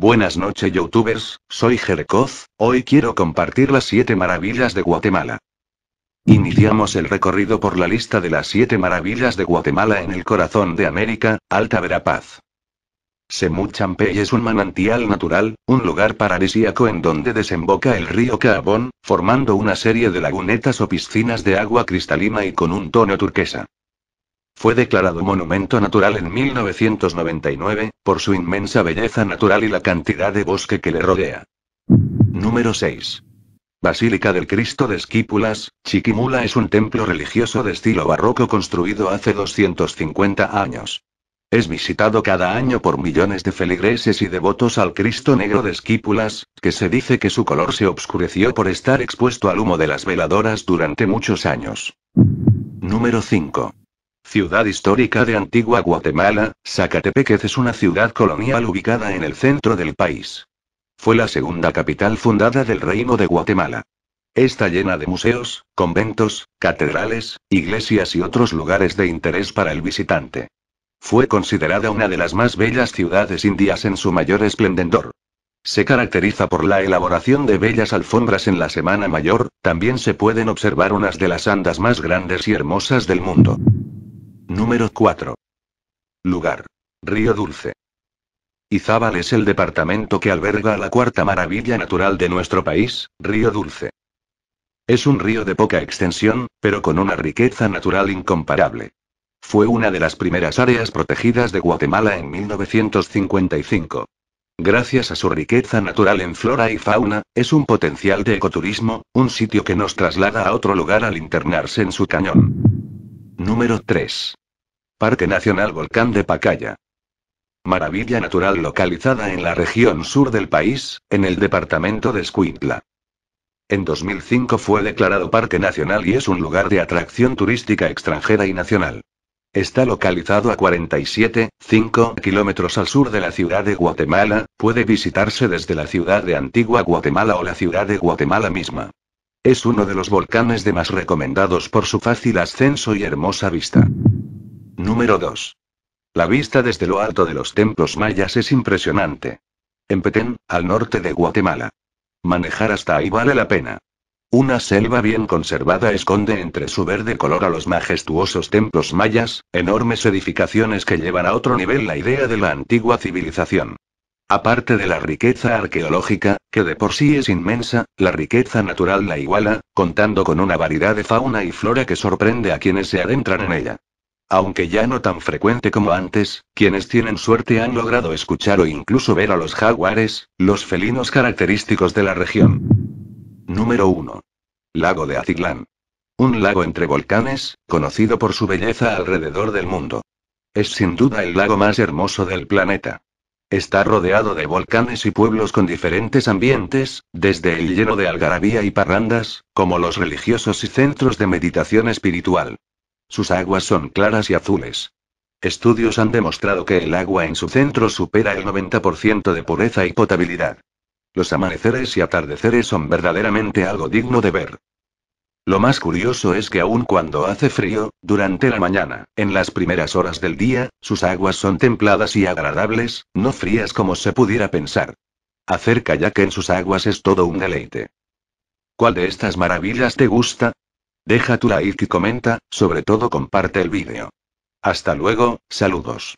Buenas noches youtubers, soy Jerkoz, hoy quiero compartir las 7 maravillas de Guatemala. Iniciamos el recorrido por la lista de las 7 maravillas de Guatemala en el corazón de América, Alta Verapaz. Semuchampey es un manantial natural, un lugar paradisíaco en donde desemboca el río Caabón, formando una serie de lagunetas o piscinas de agua cristalina y con un tono turquesa. Fue declarado monumento natural en 1999, por su inmensa belleza natural y la cantidad de bosque que le rodea. Número 6. Basílica del Cristo de Esquípulas, Chiquimula es un templo religioso de estilo barroco construido hace 250 años. Es visitado cada año por millones de feligreses y devotos al Cristo negro de Esquípulas, que se dice que su color se obscureció por estar expuesto al humo de las veladoras durante muchos años. Número 5. Ciudad histórica de Antigua Guatemala, Zacatepéquez es una ciudad colonial ubicada en el centro del país. Fue la segunda capital fundada del Reino de Guatemala. Está llena de museos, conventos, catedrales, iglesias y otros lugares de interés para el visitante. Fue considerada una de las más bellas ciudades indias en su mayor esplendor. Se caracteriza por la elaboración de bellas alfombras en la Semana Mayor, también se pueden observar unas de las andas más grandes y hermosas del mundo. Número 4. Lugar. Río Dulce. Izábal es el departamento que alberga la cuarta maravilla natural de nuestro país, Río Dulce. Es un río de poca extensión, pero con una riqueza natural incomparable. Fue una de las primeras áreas protegidas de Guatemala en 1955. Gracias a su riqueza natural en flora y fauna, es un potencial de ecoturismo, un sitio que nos traslada a otro lugar al internarse en su cañón. Número 3. Parque Nacional Volcán de Pacaya. Maravilla natural localizada en la región sur del país, en el departamento de Escuintla. En 2005 fue declarado Parque Nacional y es un lugar de atracción turística extranjera y nacional. Está localizado a 47,5 kilómetros al sur de la ciudad de Guatemala, puede visitarse desde la ciudad de Antigua Guatemala o la ciudad de Guatemala misma. Es uno de los volcanes de más recomendados por su fácil ascenso y hermosa vista. Número 2. La vista desde lo alto de los templos mayas es impresionante. En Petén, al norte de Guatemala. Manejar hasta ahí vale la pena. Una selva bien conservada esconde entre su verde color a los majestuosos templos mayas, enormes edificaciones que llevan a otro nivel la idea de la antigua civilización. Aparte de la riqueza arqueológica, que de por sí es inmensa, la riqueza natural la iguala, contando con una variedad de fauna y flora que sorprende a quienes se adentran en ella. Aunque ya no tan frecuente como antes, quienes tienen suerte han logrado escuchar o incluso ver a los jaguares, los felinos característicos de la región. Número 1. Lago de Atitlán. Un lago entre volcanes, conocido por su belleza alrededor del mundo. Es sin duda el lago más hermoso del planeta. Está rodeado de volcanes y pueblos con diferentes ambientes, desde el lleno de algarabía y parrandas, como los religiosos y centros de meditación espiritual. Sus aguas son claras y azules. Estudios han demostrado que el agua en su centro supera el 90% de pureza y potabilidad. Los amaneceres y atardeceres son verdaderamente algo digno de ver. Lo más curioso es que aun cuando hace frío, durante la mañana, en las primeras horas del día, sus aguas son templadas y agradables, no frías como se pudiera pensar. Acerca ya que en sus aguas es todo un deleite. ¿Cuál de estas maravillas te gusta? Deja tu like y comenta, sobre todo comparte el vídeo. Hasta luego, saludos.